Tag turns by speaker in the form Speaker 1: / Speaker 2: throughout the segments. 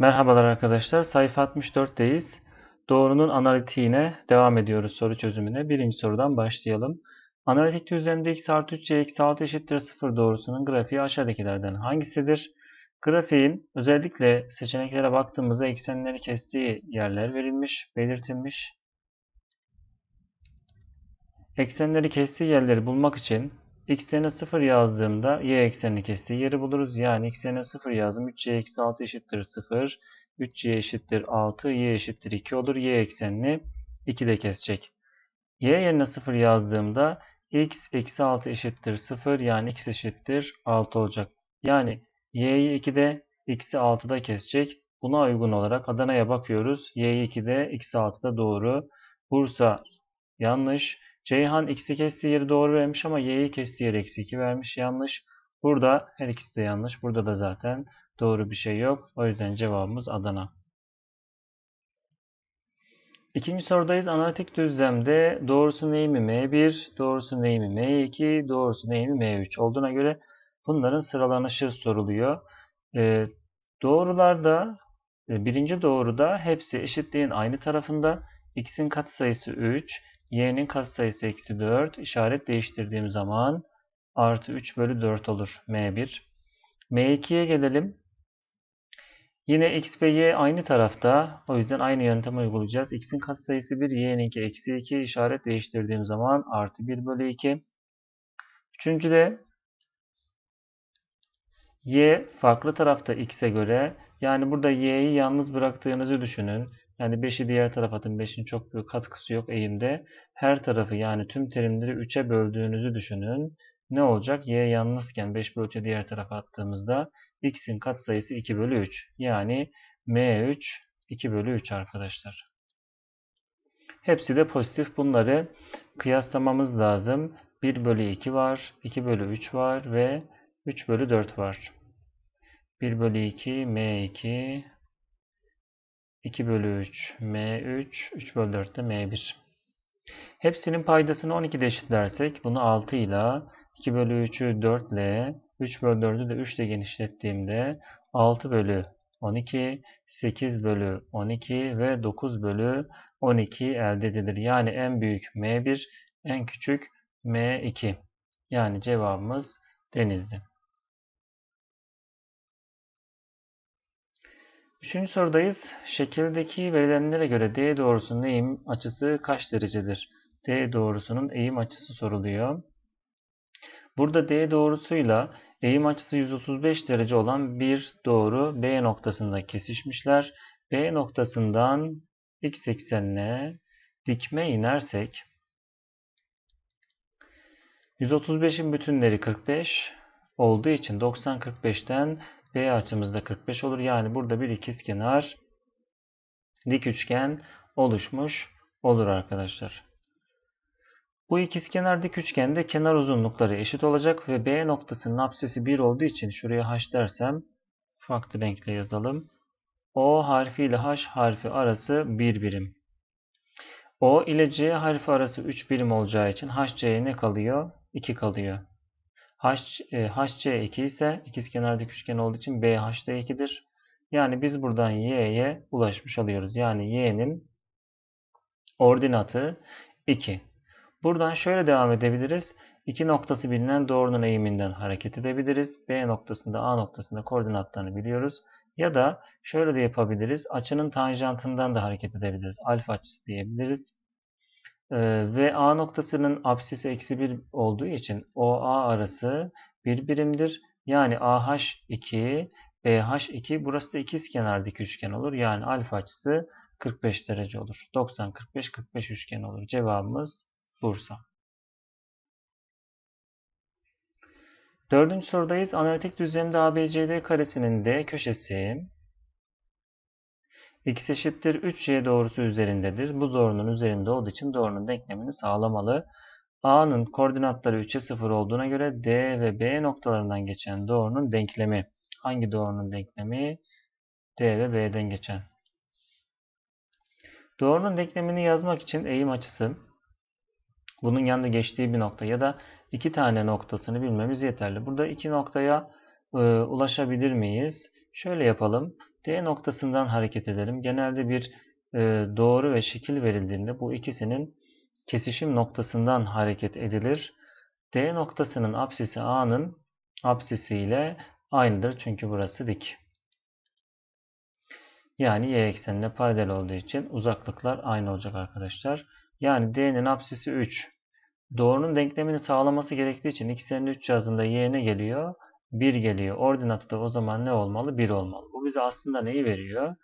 Speaker 1: Merhabalar arkadaşlar. Sayfa 64'teyiz. Doğrunun analitiğine devam ediyoruz soru çözümüne. Birinci sorudan başlayalım. Analitik düzlemde x artı 3 c eksi 6 eşittir 0 doğrusunun grafiği aşağıdakilerden hangisidir? Grafiğin özellikle seçeneklere baktığımızda eksenleri kestiği yerler verilmiş, belirtilmiş. Eksenleri kestiği yerleri bulmak için X'lerine 0 yazdığımda y eksenini kestiği yeri buluruz. Yani x'lerine 0 yazdım. 3y eksi 6 eşittir 0. 3y eşittir 6. y eşittir 2 olur. y eksenini 2 de kesecek. y yerine 0 yazdığımda x eksi 6 eşittir 0. Yani x eşittir 6 olacak. Yani y'yi 2'de x'i 6'da kesecek. Buna uygun olarak Adana'ya bakıyoruz. y 2'de x 6'da doğru. Bursa yanlış. Ceyhan x'i kestiği yeri doğru vermiş ama y'yi kestiği yeri eksi 2 vermiş. Yanlış. Burada her ikisi de yanlış. Burada da zaten doğru bir şey yok. O yüzden cevabımız Adana. İkinci sorudayız. Analitik düzlemde doğrusu eğimi M1, doğrusu eğimi M2, doğrusu eğimi M3 olduğuna göre bunların sıralanışı soruluyor. Ee, doğrularda e, birinci doğruda hepsi eşitliğin aynı tarafında. X'in katsayısı 3, y'nin katsayısı eksi 4 işaret değiştirdiğim zaman artı 3 bölü 4 olur m1. m2'ye gelelim. Yine x ve y aynı tarafta. O yüzden aynı yöntemi uygulayacağız. x'in katsayısı 1, y'ninki eksi 2 işaret değiştirdiğim zaman artı 1 bölü 2. Üçüncü de y farklı tarafta x'e göre. Yani burada y'yi yalnız bıraktığınızı düşünün. Yani 5'i diğer tarafa atın. 5'in çok büyük katkısı yok eğimde. Her tarafı yani tüm terimleri 3'e böldüğünüzü düşünün. Ne olacak? Y yalnızken 5 bölü 3'e diğer tarafa attığımızda x'in katsayısı 2 bölü 3. Yani m3 2 bölü 3 arkadaşlar. Hepsi de pozitif. Bunları kıyaslamamız lazım. 1 bölü 2 var, 2 bölü 3 var ve 3 bölü 4 var. 1 bölü 2, m2, 2 bölü 3 M3, 3 bölü 4 de M1. Hepsinin paydasını 12 dersek, bunu 6 ile 2 bölü 3'ü 4 ile 3 bölü 4'ü de 3 ile genişlettiğimde 6 bölü 12, 8 bölü 12 ve 9 bölü 12 elde edilir. Yani en büyük M1, en küçük M2. Yani cevabımız denizdi. Üçüncü sorudayız. Şekildeki verilenlere göre D doğrusunun eğim açısı kaç derecedir? D doğrusunun eğim açısı soruluyor. Burada D doğrusuyla eğim açısı 135 derece olan bir doğru B noktasında kesişmişler. B noktasından x eksenine dikme inersek 135'in bütünleri 45 olduğu için 90 45'ten B açımızda 45 olur. Yani burada bir ikizkenar dik üçgen oluşmuş olur arkadaşlar. Bu ikizkenar dik üçgende kenar uzunlukları eşit olacak ve B noktasının apsisi 1 olduğu için şuraya H dersem farklı renkle yazalım. O harfi ile H harfi arası 1 birim. O ile C harfi arası 3 birim olacağı için HC'ye ne kalıyor? 2 kalıyor. H, e, HC2 ise ikiz dik üçgen olduğu için BH da 2'dir. Yani biz buradan y'ye ulaşmış oluyoruz. Yani y'nin ordinatı 2. Buradan şöyle devam edebiliriz. 2 noktası bilinen doğrunun eğiminden hareket edebiliriz. B noktasında A noktasında koordinatlarını biliyoruz. Ya da şöyle de yapabiliriz. Açının tanjantından da hareket edebiliriz. Alfa açısı diyebiliriz. Ee, ve A noktasının absisi eksi 1 olduğu için O A arası bir birimdir. Yani AH 2, BH 2 burası da ikizkenar dik üçgen olur. Yani alfa açısı 45 derece olur. 90 45 45 üçgen olur. Cevabımız Bursa. Dördüncü sorudayız. Analitik düzlemde ABCD karesinin D köşesi x eşittir 3y doğrusu üzerindedir. Bu doğrunun üzerinde olduğu için doğrunun denklemini sağlamalı. A'nın koordinatları 3'e 0 olduğuna göre D ve B noktalarından geçen doğrunun denklemi. Hangi doğrunun denklemi? D ve B'den geçen. Doğrunun denklemini yazmak için eğim açısı bunun yanında geçtiği bir nokta ya da iki tane noktasını bilmemiz yeterli. Burada iki noktaya e, ulaşabilir miyiz? Şöyle yapalım. D noktasından hareket edelim. Genelde bir e, doğru ve şekil verildiğinde bu ikisinin kesişim noktasından hareket edilir. D noktasının apsisi A'nın apsisi ile aynıdır çünkü burası dik. Yani y eksenine paralel olduğu için uzaklıklar aynı olacak arkadaşlar. Yani D'nin apsisi 3. Doğrunun denklemini sağlaması gerektiği için x 3 yazdığında y ne geliyor? 1 geliyor. Ordinatı da o zaman ne olmalı? 1 olmalı. Bu bize aslında neyi veriyor?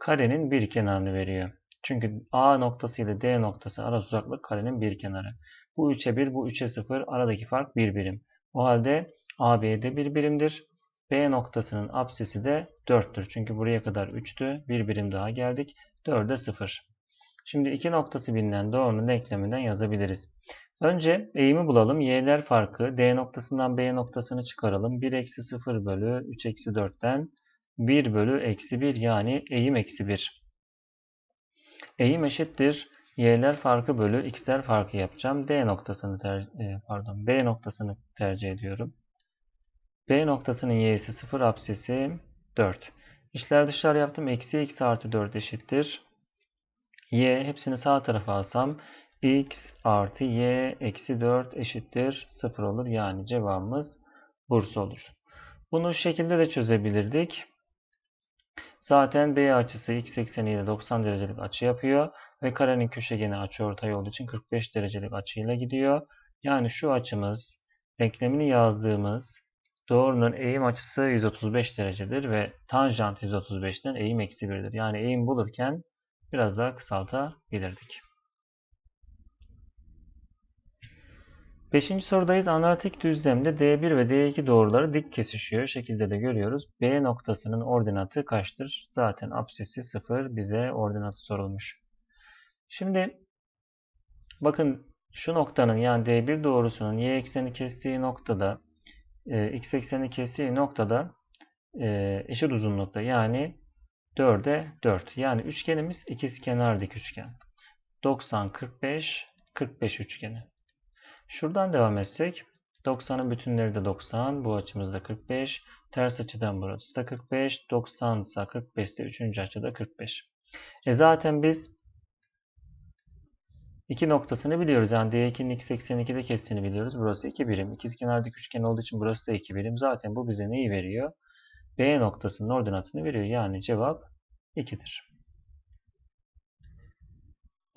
Speaker 1: Karenin bir kenarını veriyor. Çünkü A noktası ile D noktası arası uzaklık karenin bir kenarı. Bu 3'e 1, bu 3'e 0. Aradaki fark 1 birim. O halde AB'de bir birimdir. B noktasının apsisi de 4'tür. Çünkü buraya kadar 3'tü. bir birim daha geldik. 4'e 0. Şimdi 2 noktası bilinen doğrunun denkleminden yazabiliriz. Önce eğimi bulalım. Y'ler farkı. D noktasından B noktasını çıkaralım. 1 eksi 0 bölü 3 eksi 4'ten 1 bölü eksi 1 yani eğim eksi 1. Eğim eşittir. Y'ler farkı bölü x'ler farkı yapacağım. D noktasını e, pardon B noktasını tercih ediyorum. B noktasının y'si 0 apsisi 4. İşler dışlar yaptım. Eksi x artı 4 eşittir. Y hepsini sağ tarafa alsam x artı y eksi 4 eşittir 0 olur. Yani cevabımız burs olur. Bunu şu şekilde de çözebilirdik. Zaten B açısı x ile 90 derecelik açı yapıyor ve karenin köşegeni açı ortay olduğu için 45 derecelik açıyla gidiyor. Yani şu açımız denklemini yazdığımız doğrunun eğim açısı 135 derecedir ve tanjant 135'ten eğim eksi 1'dir. Yani eğim bulurken biraz daha kısaltabilirdik. Beşinci sorudayız. Analitik düzlemde D1 ve D2 doğruları dik kesişiyor. Şekilde de görüyoruz. B noktasının ordinatı kaçtır? Zaten absesi 0 bize ordinatı sorulmuş. Şimdi bakın şu noktanın yani D1 doğrusunun y ekseni kestiği noktada e, x ekseni kestiği noktada e, eşit uzunlukta yani 4'e 4. Yani üçgenimiz ikizkenar dik üçgen. 90 45 45 üçgeni. Şuradan devam etsek 90'ın bütünleri de 90. Bu açımızda 45. Ters açıdan burası da 45. 90 ise 45 ise 3. açıda 45. E zaten biz iki noktasını biliyoruz. Yani D2'nin x 82'de kestiğini biliyoruz. Burası 2 birim. İkizkenardaki üçgen olduğu için burası da 2 birim. Zaten bu bize neyi veriyor? B noktasının ordinatını veriyor. Yani cevap 2'dir.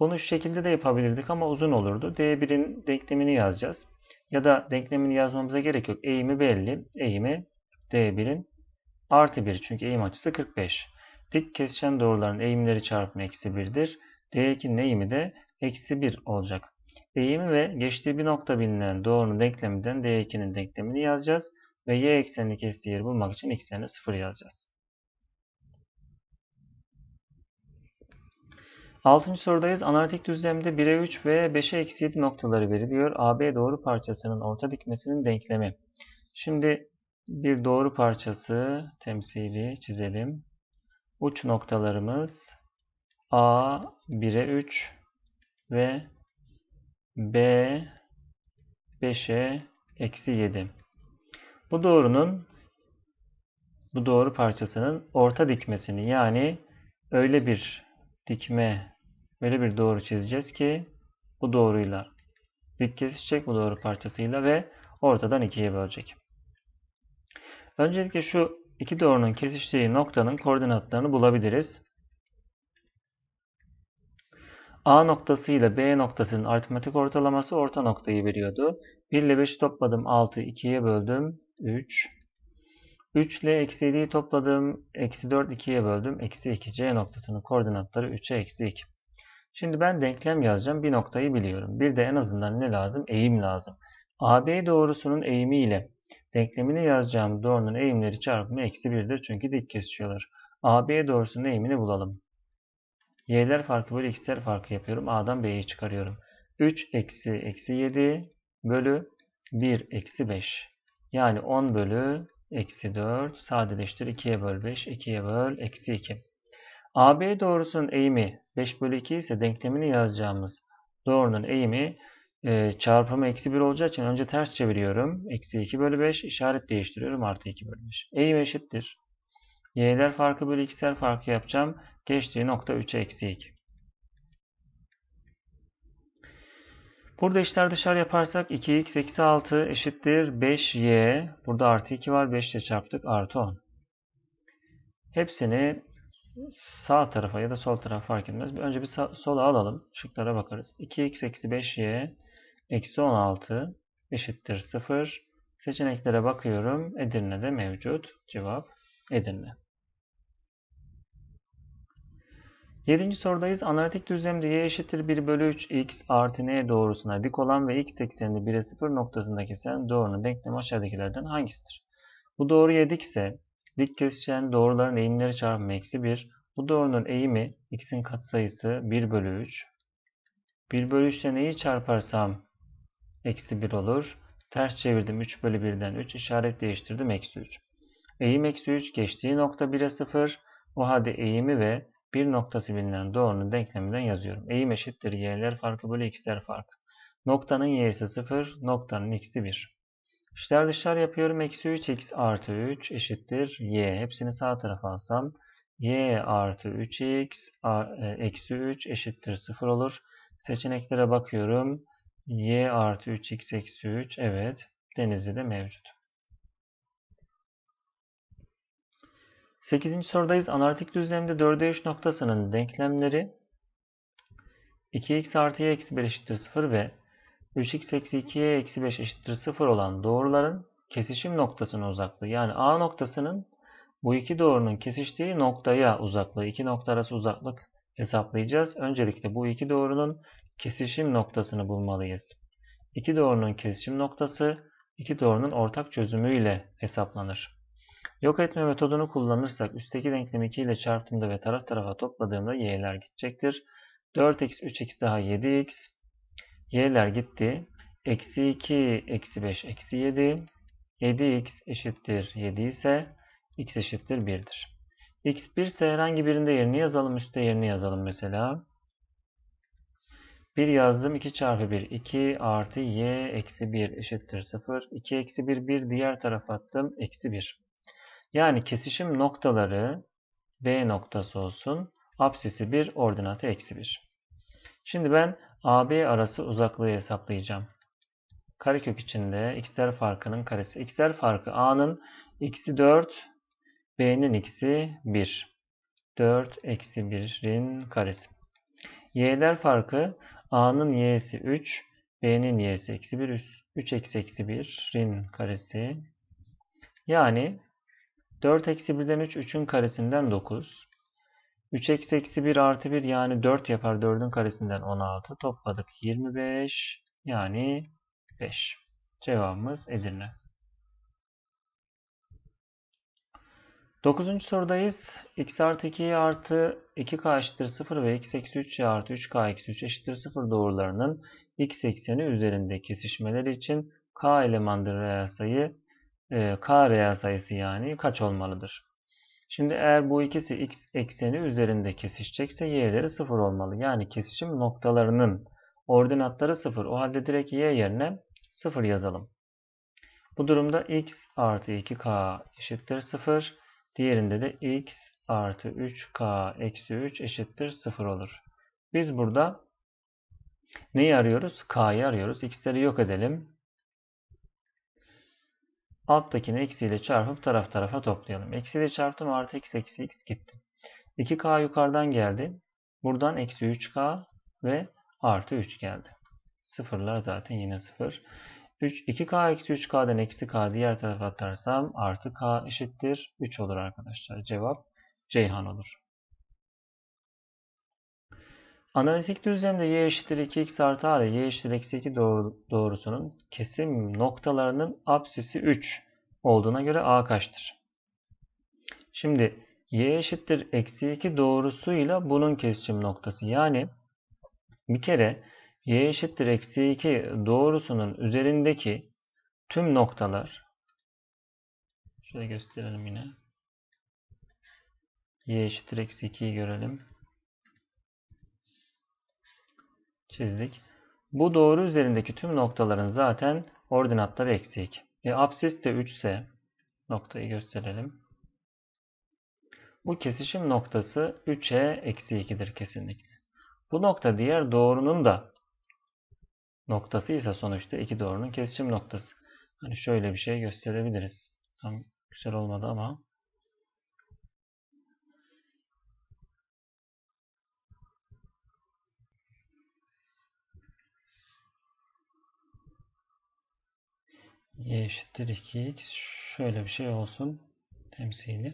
Speaker 1: Bunu şu şekilde de yapabilirdik ama uzun olurdu. D1'in denklemini yazacağız. Ya da denklemini yazmamıza gerek yok. Eğimi belli. Eğimi D1'in artı 1 çünkü eğim açısı 45. Dik kesişen doğruların eğimleri çarpımı eksi 1'dir. D2'nin eğimi de eksi 1 olacak. Eğimi ve geçtiği bir nokta bilinen doğrunun denkleminden D2'nin denklemini yazacağız. Ve y eksenini kestiği yeri bulmak için eksenine 0 yazacağız. Altıncı sorudayız. Analitik düzlemde 1'e 3 ve 5'e eksi 7 noktaları veriliyor. AB doğru parçasının orta dikmesinin denklemi. Şimdi bir doğru parçası temsili çizelim. Uç noktalarımız A 1'e 3 ve B 5'e eksi 7. Bu doğrunun bu doğru parçasının orta dikmesini yani öyle bir dikme böyle bir doğru çizeceğiz ki bu doğruyla dik kesişecek bu doğru parçasıyla ve ortadan ikiye bölecek. Öncelikle şu iki doğrunun kesiştiği noktanın koordinatlarını bulabiliriz. A noktası ile B noktasının aritmetik ortalaması orta noktayı veriyordu. 1 ile 5'i topladım 6, 2'ye böldüm 3, 3 ile eksi 7'yi topladım. Eksi 4 2'ye böldüm. Eksi 2 C noktasının koordinatları 3'e eksi 2. Şimdi ben denklem yazacağım. Bir noktayı biliyorum. Bir de en azından ne lazım? Eğim lazım. AB doğrusunun eğimi ile denklemini yazacağım doğrunun eğimleri çarpımı eksi 1'dir. Çünkü dik kesişiyorlar. AB doğrusunun eğimini bulalım. Y'ler farkı bölü x'ler farkı yapıyorum. A'dan B'yi çıkarıyorum. 3 eksi eksi 7 bölü 1 eksi 5. Yani 10 bölü Eksi 4. Sadeleştir. 2'ye böl 5. 2'ye böl. Eksi 2. AB doğrusunun eğimi 5 bölü 2 ise denklemini yazacağımız doğrunun eğimi e, çarpımı eksi 1 olacağı için önce ters çeviriyorum. Eksi 2 bölü 5 işaret değiştiriyorum. Artı 2 bölü 5. Eğim eşittir. Y'ler farkı bölü x'ler farkı yapacağım. Geçtiği nokta 3'e eksi 2. Burada işler dışarı yaparsak 2x eksi 6 eşittir 5y. Burada artı 2 var 5 ile çarptık artı 10. Hepsini sağ tarafa ya da sol tarafa fark etmez. Önce bir sağ, sola alalım. Şıklara bakarız. 2x eksi 5y eksi 16 eşittir 0. Seçeneklere bakıyorum. Edirne'de mevcut. Cevap Edirne. 7. sorudayız. Analitik düzlemde y eşittir 1 bölü 3 x artı n doğrusuna dik olan ve x ekseninde 1'e 0 noktasında kesen doğrunun denklemi aşağıdakilerden hangisidir? Bu doğru doğruya ise dik kesişen doğruların eğimleri çarpımı eksi 1. Bu doğrunun eğimi x'in katsayısı 1 bölü 3. 1 bölü 3 ile neyi çarparsam eksi 1 olur. Ters çevirdim 3 bölü 1'den 3 işaret değiştirdim eksi 3. Eğim eksi 3 geçtiği nokta 1'e 0. O halde eğimi ve bir noktası bilinen doğrunun denkleminden yazıyorum. Eğim eşittir y'ler farkı bölü x'ler farkı. Noktanın y'si 0, noktanın x'i 1. İşler dışlar yapıyorum. Eksi 3 x artı 3 eşittir y. Hepsini sağ tarafa alsam y artı 3x e, eksi 3 eşittir 0 olur. Seçeneklere bakıyorum. y artı 3x eksi 3 evet denizli de mevcut. 8. sorudayız. Analitik düzlemde 4'e 3 noktasının denklemleri 2x artı y eksi 1 eşittir 0 ve 3x eksi 2y eksi 5 eşittir 0 olan doğruların kesişim noktasının uzaklığı. Yani A noktasının bu iki doğrunun kesiştiği noktaya uzaklığı. iki nokta arası uzaklık hesaplayacağız. Öncelikle bu iki doğrunun kesişim noktasını bulmalıyız. İki doğrunun kesişim noktası iki doğrunun ortak çözümüyle hesaplanır. Yok etme metodunu kullanırsak üstteki denklemi 2 ile çarptığımda ve taraf tarafa topladığımda y'ler gidecektir. 4x 3x daha 7x. Y'ler gitti. Eksi 2 eksi 5 eksi 7. 7x eşittir 7 ise x eşittir 1'dir. x 1 ise herhangi birinde yerini yazalım. Üstte yerini yazalım mesela. 1 yazdım. 2 çarpı 1 2 artı y eksi 1 eşittir 0. 2 eksi 1 1 diğer tarafa attım. Eksi 1. Yani kesişim noktaları B noktası olsun. Apsisi 1, ordinatı eksi 1. Şimdi ben AB arası uzaklığı hesaplayacağım. Karekök içinde x'ler farkının karesi. x'ler farkı A'nın x'i 4, B'nin x'i 1. 4 eksi 1'in karesi. Y'ler farkı A'nın y'si 3, B'nin y'si eksi 1, 3 eksi eksi 1'in karesi. Yani 4 eksi 1'den 3, 3'ün karesinden 9. 3 eksi eksi 1 artı 1 yani 4 yapar 4'ün karesinden 16. Topladık 25 yani 5. Cevabımız Edirne. 9. sorudayız. x artı 2 artı 2k eşittir 0 ve x eksi 3 artı 3k eksi 3 eşittir 0 doğrularının x ekseni üzerinde kesişmeleri için k elemandır reel sayı e, k reel sayısı yani kaç olmalıdır? Şimdi eğer bu ikisi x ekseni üzerinde kesişecekse y'leri 0 olmalı. Yani kesişim noktalarının ordinatları 0. O halde direkt y yerine 0 yazalım. Bu durumda x artı 2k eşittir 0. Diğerinde de x artı 3k eksi 3 eşittir 0 olur. Biz burada neyi arıyoruz? k'yı arıyoruz. x'leri yok edelim. Alttakini eksiyle çarpıp taraf tarafa toplayalım. Eksiyle çarptım artı x eksi x gitti. 2k yukarıdan geldi. Buradan eksi 3k ve artı 3 geldi. Sıfırlar zaten yine sıfır. 3, 2k eksi 3k'den eksi k diğer tarafa atarsam artı k eşittir 3 olur arkadaşlar. Cevap Ceyhan olur. Analitik düzlemde y eşittir 2x artı a ile y eşittir eksi 2 doğrusunun kesim noktalarının absisi 3 olduğuna göre a kaçtır? Şimdi y eşittir eksi 2 doğrusuyla bunun kesişim noktası. Yani bir kere y eşittir eksi 2 doğrusunun üzerindeki tüm noktalar şöyle gösterelim yine y eşittir eksi 2'yi görelim. çizdik. Bu doğru üzerindeki tüm noktaların zaten ordinatları eksik. E, absis de 3 ise noktayı gösterelim. Bu kesişim noktası 3'e eksi 2'dir kesinlikle. Bu nokta diğer doğrunun da noktası ise sonuçta iki doğrunun kesişim noktası. Hani şöyle bir şey gösterebiliriz. Tam güzel olmadı ama y e eşittir 2x şöyle bir şey olsun temsili.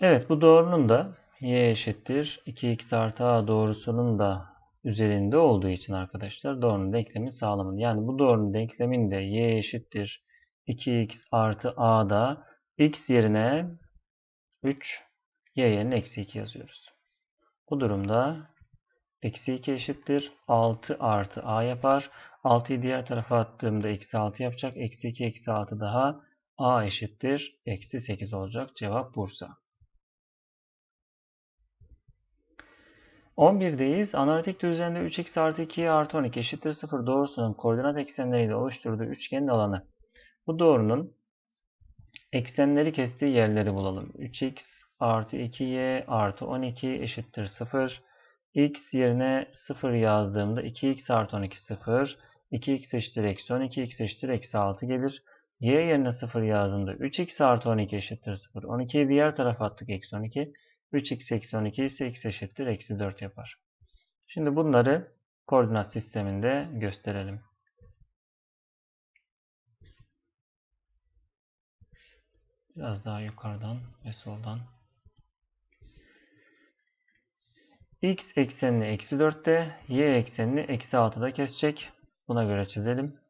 Speaker 1: Evet bu doğrunun da y eşittir 2x artı a doğrusunun da üzerinde olduğu için arkadaşlar doğrunun denklemi sağlamın. Yani bu doğrunun denkleminde y eşittir 2x artı a da x yerine 3 y yerine eksi 2 yazıyoruz. Bu durumda Eksi 2 eşittir. 6 artı a yapar. 6'yı diğer tarafa attığımda eksi 6 yapacak. Eksi 2 eksi 6 daha a eşittir. Eksi 8 olacak. Cevap Bursa. 11'deyiz. Analitik düzende 3x artı 2 artı 12 eşittir 0 doğrusunun koordinat eksenleriyle oluşturduğu üçgenin alanı. Bu doğrunun eksenleri kestiği yerleri bulalım. 3x artı 2y artı 12 eşittir 0 x yerine 0 yazdığımda 2x artı 12 0, 2x eşittir eksi 10, 2x eşittir eksi 6 gelir. y yerine 0 yazdığımda 3x artı 12 eşittir 0, 12'yi diğer tarafa attık eksi 12. 3x eksi 12 ise x eşittir eksi 4 yapar. Şimdi bunları koordinat sisteminde gösterelim. Biraz daha yukarıdan ve soldan. X eksenini eksi 4'te, Y eksenini eksi 6'da kesecek. Buna göre çizelim.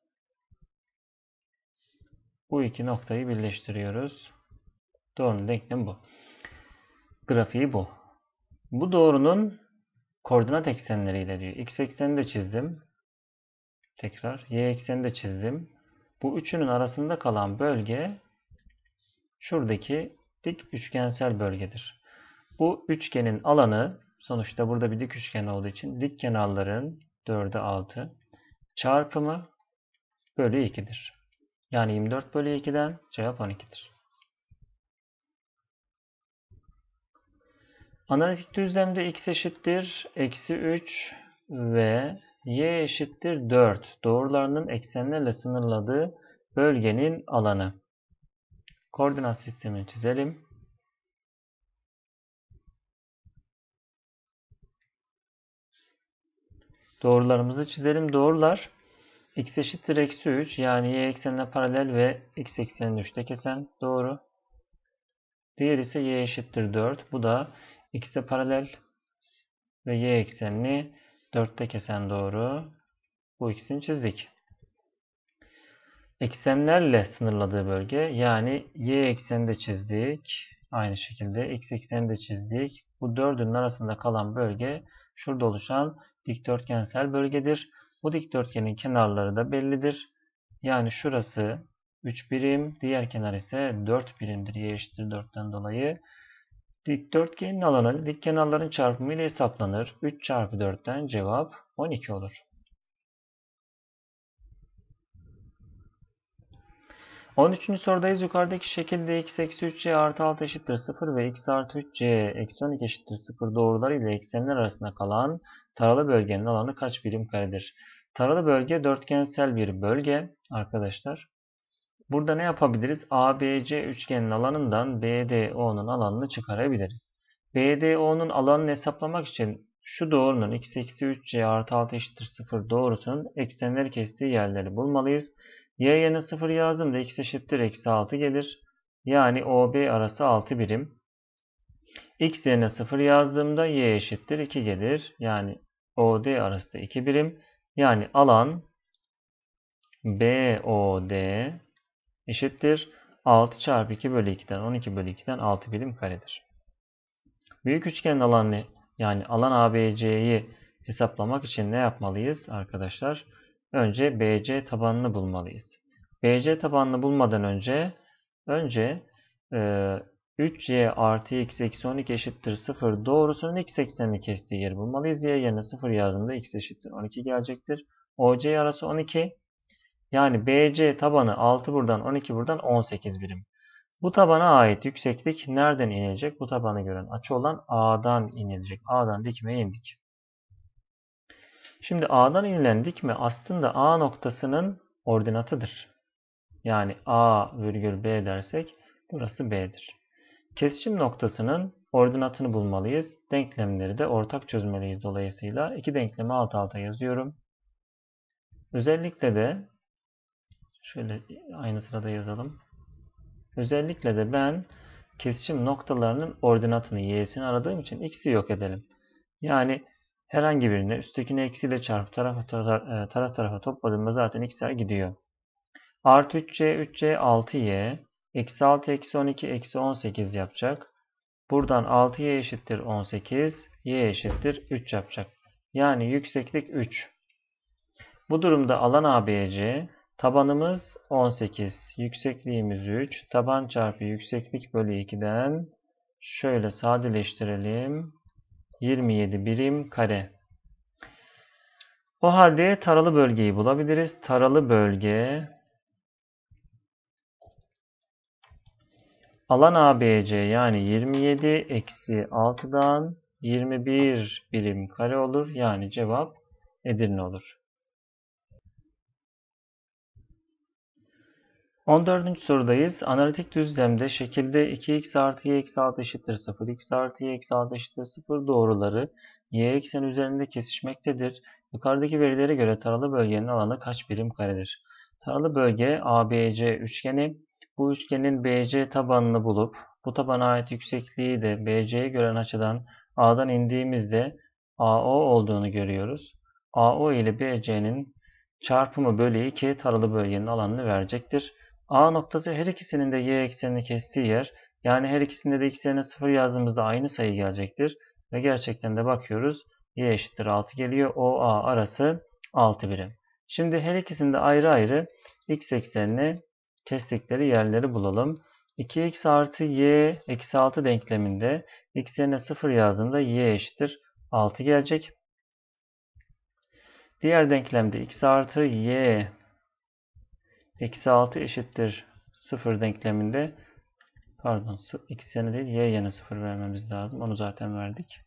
Speaker 1: Bu iki noktayı birleştiriyoruz. Doğrunun denklemi bu. Grafiği bu. Bu doğrunun koordinat eksenleriyle diyor. X ekseni de çizdim. Tekrar Y ekseni de çizdim. Bu üçünün arasında kalan bölge şuradaki dik üçgensel bölgedir. Bu üçgenin alanı Sonuçta burada bir dik üçgen olduğu için dik kenarların 4'e 6 çarpımı bölü 2'dir. Yani 24 bölü 2'den cevap 12'dir. Analitik düzlemde x eşittir eksi 3 ve y eşittir 4 doğrularının eksenlerle sınırladığı bölgenin alanı. Koordinat sistemini çizelim. Doğrularımızı çizelim. Doğrular x eşittir eksi 3 yani y eksenine paralel ve x eksenini 3'te kesen doğru. Diğer ise y eşittir 4. Bu da x'e paralel ve y eksenini 4'te kesen doğru. Bu ikisini çizdik. Eksenlerle sınırladığı bölge yani y ekseni de çizdik. Aynı şekilde x ekseni de çizdik. Bu dördünün arasında kalan bölge şurada oluşan dikdörtgensel bölgedir. Bu dikdörtgenin kenarları da bellidir. Yani şurası 3 birim, diğer kenar ise 4 birimdir. Y eşittir 4'ten dolayı. Dikdörtgenin alanı dik kenarların çarpımı ile hesaplanır. 3 çarpı 4'ten cevap 12 olur. 13. sorudayız. Yukarıdaki şekilde x eksi 3c artı 6 eşittir 0 ve x artı 3c eksi 12 eşittir 0 doğruları ile eksenler arasında kalan taralı bölgenin alanı kaç birim karedir? Taralı bölge dörtgensel bir bölge arkadaşlar. Burada ne yapabiliriz? ABC üçgenin alanından BDO'nun alanını çıkarabiliriz. BDO'nun alanını hesaplamak için şu doğrunun x eksi 3c artı 6 eşittir 0 doğrusunun eksenler kestiği yerleri bulmalıyız. Y yerine 0 yazdım da x eşittir eksi 6 gelir. Yani OB arası 6 birim. X yerine 0 yazdığımda y eşittir 2 gelir. Yani OD arası da 2 birim. Yani alan BOD eşittir 6 çarpı 2 bölü 2'den 12 bölü 2'den 6 birim karedir. Büyük üçgenin alanı yani alan ABC'yi hesaplamak için ne yapmalıyız arkadaşlar? önce BC tabanını bulmalıyız. BC tabanını bulmadan önce önce e, 3 c artı x eksi 12 eşittir 0 doğrusunun x eksenini kestiği yeri bulmalıyız. Y yerine 0 yazdığımda x eşittir 12 gelecektir. OC arası 12. Yani BC tabanı 6 buradan 12 buradan 18 birim. Bu tabana ait yükseklik nereden inilecek? Bu tabana gören açı olan A'dan inilecek. A'dan dikmeye indik. Şimdi A'dan inilen dikme aslında A noktasının ordinatıdır. Yani A virgül B dersek burası B'dir. Kesişim noktasının ordinatını bulmalıyız. Denklemleri de ortak çözmeliyiz dolayısıyla. iki denklemi alt alta yazıyorum. Özellikle de şöyle aynı sırada yazalım. Özellikle de ben kesişim noktalarının ordinatını y'sini aradığım için x'i yok edelim. Yani Herhangi birini üsttekini eksiyle çarp taraf tarafa, e, taraf tarafa topladığımda zaten x'ler gidiyor. Artı 3c, 3c 6y, eksi 6, eksi 12, eksi 18 yapacak. Buradan 6y eşittir 18, y eşittir 3 yapacak. Yani yükseklik 3. Bu durumda alan ABC, tabanımız 18, yüksekliğimiz 3. Taban çarpı yükseklik bölü 2'den şöyle sadeleştirelim. 27 birim kare. O halde taralı bölgeyi bulabiliriz. Taralı bölge alan ABC yani 27 eksi 6'dan 21 birim kare olur. Yani cevap Edirne olur. 14. sorudayız. Analitik düzlemde şekilde 2x artı y eksi 6 eşittir 0, x artı y eksi 6 eşittir 0 doğruları y ekseni üzerinde kesişmektedir. Yukarıdaki verilere göre taralı bölgenin alanı kaç birim karedir? Taralı bölge ABC üçgeni. Bu üçgenin BC tabanını bulup bu tabana ait yüksekliği de BC'ye gören açıdan A'dan indiğimizde AO olduğunu görüyoruz. AO ile BC'nin çarpımı bölü 2 taralı bölgenin alanını verecektir. A noktası her ikisinin de y eksenini kestiği yer. Yani her ikisinde de x yerine 0 yazdığımızda aynı sayı gelecektir. Ve gerçekten de bakıyoruz y eşittir 6 geliyor. O A arası 6 birim. Şimdi her ikisinde ayrı ayrı x eksenini kestikleri yerleri bulalım. 2x artı y eksi 6 denkleminde x yerine 0 yazdığında y eşittir 6 gelecek. Diğer denklemde x artı y Eksi 6 eşittir 0 denkleminde pardon x yerine değil y yerine 0 vermemiz lazım. Onu zaten verdik.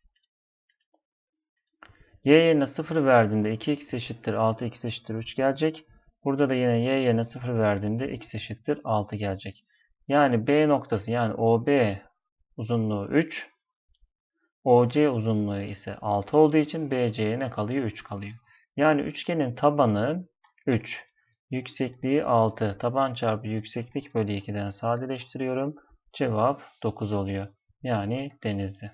Speaker 1: y yerine 0 verdiğimde 2x eşittir 6x eşittir 3 gelecek. Burada da yine y yerine 0 verdiğimde x eşittir 6 gelecek. Yani B noktası yani OB uzunluğu 3. OC uzunluğu ise 6 olduğu için BC'ye ne kalıyor? 3 kalıyor. Yani üçgenin tabanı 3. Yüksekliği 6. Taban çarpı yükseklik bölü 2'den sadeleştiriyorum. Cevap 9 oluyor. Yani denizli.